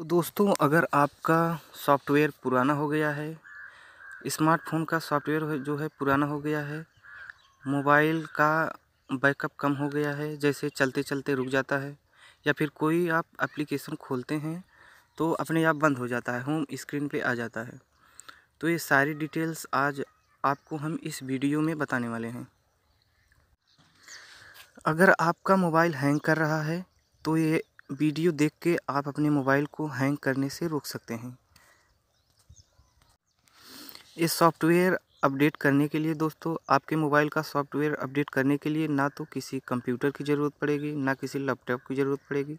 तो दोस्तों अगर आपका सॉफ्टवेयर पुराना हो गया है स्मार्टफोन का सॉफ्टवेयर जो है पुराना हो गया है मोबाइल का बैकअप कम हो गया है जैसे चलते चलते रुक जाता है या फिर कोई आप एप्लीकेशन खोलते हैं तो अपने आप बंद हो जाता है होम स्क्रीन पे आ जाता है तो ये सारी डिटेल्स आज आपको हम इस वीडियो में बताने वाले हैं अगर आपका मोबाइल हैंग कर रहा है तो ये वीडियो देख के आप अपने मोबाइल को हैंग करने से रोक सकते हैं इस सॉफ्टवेयर अपडेट करने के लिए दोस्तों आपके मोबाइल का सॉफ्टवेयर अपडेट करने के लिए ना तो किसी कंप्यूटर की ज़रूरत पड़ेगी ना किसी लैपटॉप की ज़रूरत पड़ेगी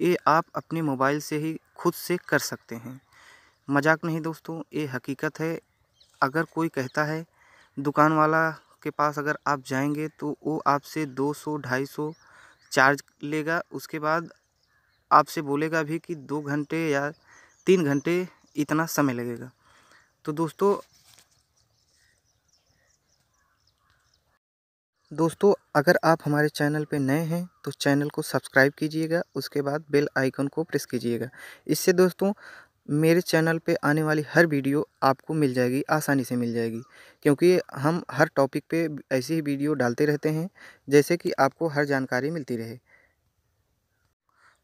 ये आप अपने मोबाइल से ही खुद से कर सकते हैं मजाक नहीं दोस्तों ये हकीकत है अगर कोई कहता है दुकान वाला के पास अगर आप जाएंगे तो वो आपसे 200 250 चार्ज लेगा उसके बाद आपसे बोलेगा भी कि दो घंटे या तीन घंटे इतना समय लगेगा तो दोस्तों दोस्तों अगर आप हमारे चैनल पर नए हैं तो चैनल को सब्सक्राइब कीजिएगा उसके बाद बेल आइकन को प्रेस कीजिएगा इससे दोस्तों मेरे चैनल पे आने वाली हर वीडियो आपको मिल जाएगी आसानी से मिल जाएगी क्योंकि हम हर टॉपिक पे ऐसी ही वीडियो डालते रहते हैं जैसे कि आपको हर जानकारी मिलती रहे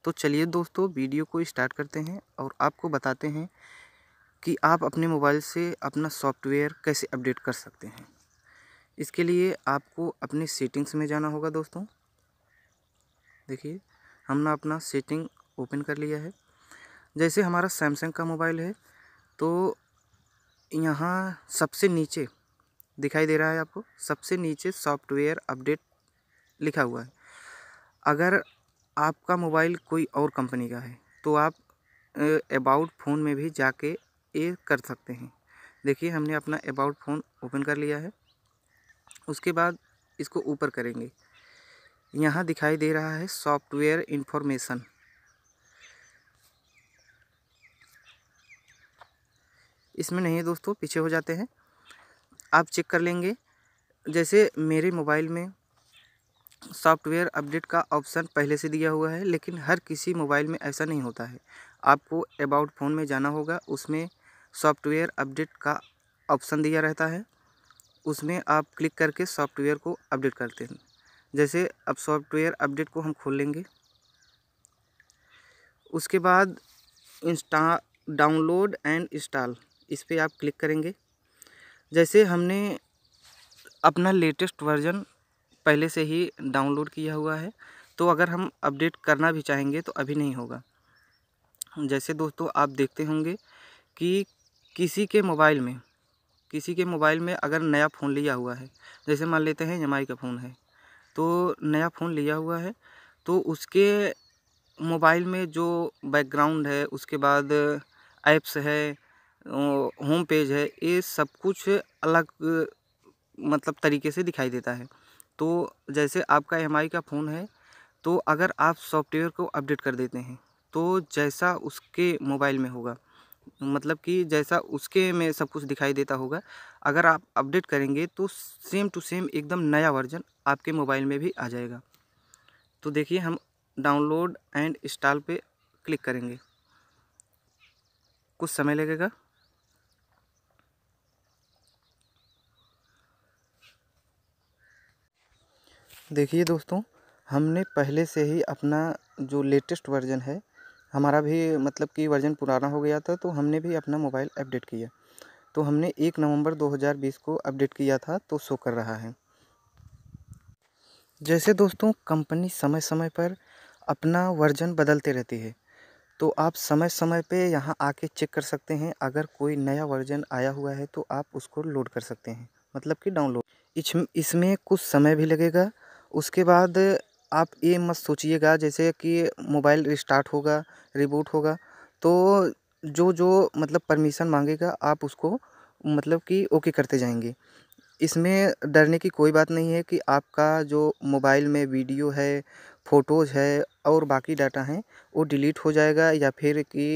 तो चलिए दोस्तों वीडियो को स्टार्ट करते हैं और आपको बताते हैं कि आप अपने मोबाइल से अपना सॉफ्टवेयर कैसे अपडेट कर सकते हैं इसके लिए आपको अपने सेटिंग्स में जाना होगा दोस्तों देखिए हमने अपना सेटिंग ओपन कर लिया है जैसे हमारा सैमसंग का मोबाइल है तो यहाँ सबसे नीचे दिखाई दे रहा है आपको सबसे नीचे सॉफ्टवेयर अपडेट लिखा हुआ है अगर आपका मोबाइल कोई और कंपनी का है तो आप अबाउट फ़ोन में भी जाके ये कर सकते हैं देखिए हमने अपना अबाउट फ़ोन ओपन कर लिया है उसके बाद इसको ऊपर करेंगे यहाँ दिखाई दे रहा है सॉफ्टवेयर इन्फॉर्मेशन इसमें नहीं है दोस्तों पीछे हो जाते हैं आप चेक कर लेंगे जैसे मेरे मोबाइल में सॉफ्टवेयर अपडेट का ऑप्शन पहले से दिया हुआ है लेकिन हर किसी मोबाइल में ऐसा नहीं होता है आपको अबाउट फ़ोन में जाना होगा उसमें सॉफ्टवेयर अपडेट का ऑप्शन दिया रहता है उसमें आप क्लिक करके सॉफ्टवेयर को अपडेट करते हैं जैसे अब सॉफ्टवेयर अपडेट को हम खोल लेंगे उसके बाद इंस्टा डाउनलोड एंड इंस्टॉल इस पर आप क्लिक करेंगे जैसे हमने अपना लेटेस्ट वर्जन पहले से ही डाउनलोड किया हुआ है तो अगर हम अपडेट करना भी चाहेंगे तो अभी नहीं होगा जैसे दोस्तों आप देखते होंगे कि किसी के मोबाइल में किसी के मोबाइल में अगर नया फ़ोन लिया हुआ है जैसे मान लेते हैं एम का फ़ोन है तो नया फ़ोन लिया हुआ है तो उसके मोबाइल में जो बैकग्राउंड है उसके बाद ऐप्स है होम पेज है ये सब कुछ अलग मतलब तरीके से दिखाई देता है तो जैसे आपका एम का फ़ोन है तो अगर आप सॉफ्टवेयर को अपडेट कर देते हैं तो जैसा उसके मोबाइल में होगा मतलब कि जैसा उसके में सब कुछ दिखाई देता होगा अगर आप अपडेट करेंगे तो सेम टू सेम एकदम नया वर्जन आपके मोबाइल में भी आ जाएगा तो देखिए हम डाउनलोड एंड इंस्टॉल पे क्लिक करेंगे कुछ समय लगेगा देखिए दोस्तों हमने पहले से ही अपना जो लेटेस्ट वर्जन है हमारा भी मतलब कि वर्जन पुराना हो गया था तो हमने भी अपना मोबाइल अपडेट किया तो हमने एक नवंबर 2020 को अपडेट किया था तो शो कर रहा है जैसे दोस्तों कंपनी समय समय पर अपना वर्जन बदलते रहती है तो आप समय समय पे यहाँ आके चेक कर सकते हैं अगर कोई नया वर्जन आया हुआ है तो आप उसको लोड कर सकते हैं मतलब कि डाउनलोड इसमें कुछ समय भी लगेगा उसके बाद आप ये मत सोचिएगा जैसे कि मोबाइल रिस्टार्ट होगा रिबूट होगा तो जो जो मतलब परमिशन मांगेगा आप उसको मतलब कि ओके करते जाएंगे इसमें डरने की कोई बात नहीं है कि आपका जो मोबाइल में वीडियो है फ़ोटोज़ है और बाकी डाटा हैं वो डिलीट हो जाएगा या फिर कि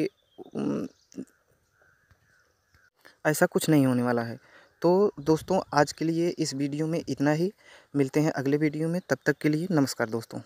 ऐसा कुछ नहीं होने वाला है तो दोस्तों आज के लिए इस वीडियो में इतना ही मिलते हैं अगले वीडियो में तब तक के लिए नमस्कार दोस्तों